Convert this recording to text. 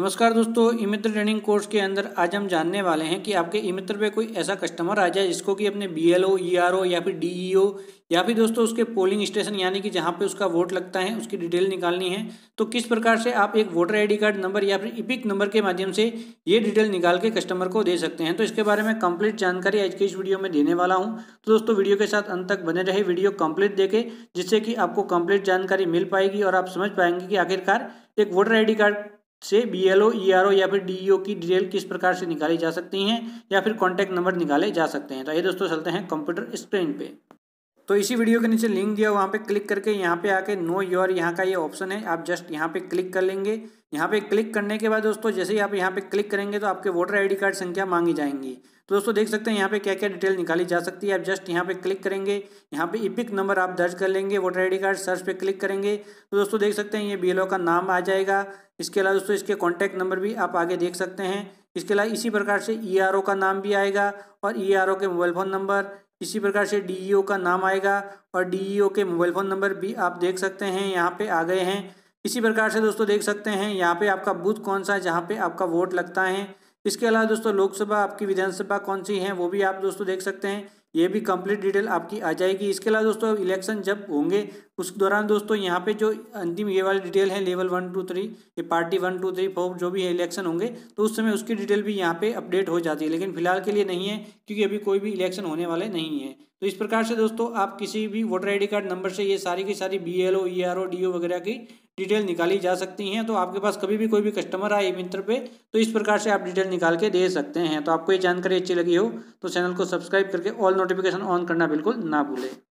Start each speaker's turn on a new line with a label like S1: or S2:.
S1: नमस्कार दोस्तों इमित्र training course के अंदर आज हम जानने वाले हैं कि आपके इमित्र पे कोई ऐसा कस्टमर आ जाए जिसको कि अपने B L O E R O या फिर डी ई ओ या फिर दोस्तों उसके पोलिंग स्टेशन यानी कि जहाँ पे उसका वोट लगता है उसकी डिटेल निकालनी है तो किस प्रकार से आप एक वोटर आईडी कार्ड नंबर या फिर इपिक e नंबर के माध्यम से ये डिटेल निकाल के कस्टमर को दे सकते हैं तो इसके बारे में कंप्लीट जानकारी आज के इस वीडियो में देने वाला हूँ तो दोस्तों वीडियो के साथ अंत तक बने रहे वीडियो कम्प्लीट देखे जिससे कि आपको कम्प्लीट जानकारी मिल पाएगी और आप समझ पाएंगे कि आखिरकार एक वोटर आई कार्ड से आर ओ e या फिर ओ e की डिटेल किस प्रकार से निकाली जा सकती हैं या फिर कॉन्टैक्ट नंबर निकाले जा सकते हैं तो ये दोस्तों चलते हैं कंप्यूटर स्क्रीन पे तो इसी वीडियो के नीचे लिंक दिया वहाँ पे क्लिक करके यहाँ पे आके नो योर यहाँ का ये यह ऑप्शन है आप जस्ट यहाँ पे क्लिक कर लेंगे यहाँ पे क्लिक करने के बाद दोस्तों जैसे ही आप यहाँ पे क्लिक करेंगे तो आपके वोटर आईडी कार्ड संख्या मांगी जाएंगी तो दोस्तों देख सकते हैं यहाँ पे क्या क्या डिटेल निकाली जा सकती है आप जस्ट यहाँ पे क्लिक करेंगे यहाँ पे इपिक नंबर आप दर्ज कर लेंगे वोटर आई कार्ड सर्च पर क्लिक करेंगे तो दोस्तों देख सकते हैं ये बी का नाम आ जाएगा इसके अलावा दोस्तों इसके कॉन्टैक्ट नंबर भी आप आगे देख सकते हैं इसके अलावा इसी प्रकार से ई e का नाम भी आएगा और ई e के मोबाइल फ़ोन नंबर इसी प्रकार से ओ e का नाम आएगा और ओ e के मोबाइल फ़ोन नंबर भी आप देख सकते हैं यहाँ पे आ गए हैं इसी प्रकार से दोस्तों देख सकते हैं यहाँ पे आपका बूथ कौन सा है जहाँ पे आपका वोट लगता है इसके अलावा दोस्तों लोकसभा आपकी विधानसभा कौन सी है वो भी आप दोस्तों देख सकते हैं ये भी कंप्लीट डिटेल आपकी आ जाएगी इसके अलावा दोस्तों इलेक्शन जब होंगे उस दौरान दोस्तों यहाँ पे जो अंतिम ये वाली डिटेल है लेवल वन टू थ्री ये party one two three four जो भी है इलेक्शन होंगे तो उस समय उसकी डिटेल भी यहाँ पे अपडेट हो जाती है लेकिन फिलहाल के लिए नहीं है क्योंकि अभी कोई भी इलेक्शन होने वाले नहीं है तो इस प्रकार से दोस्तों आप किसी भी वोटर आईडी कार्ड नंबर से ये सारी की सारी B L O E R O D O वगैरह की डिटेल निकाली जा सकती हैं तो आपके पास कभी भी कोई भी कस्टमर आए मित्र पे तो इस प्रकार से आप डिटेल निकाल के दे सकते हैं तो आपको ये जानकारी अच्छी लगी हो तो चैनल को सब्सक्राइब करके ऑल नोटिफिकेशन ऑन करना बिल्कुल ना भूलें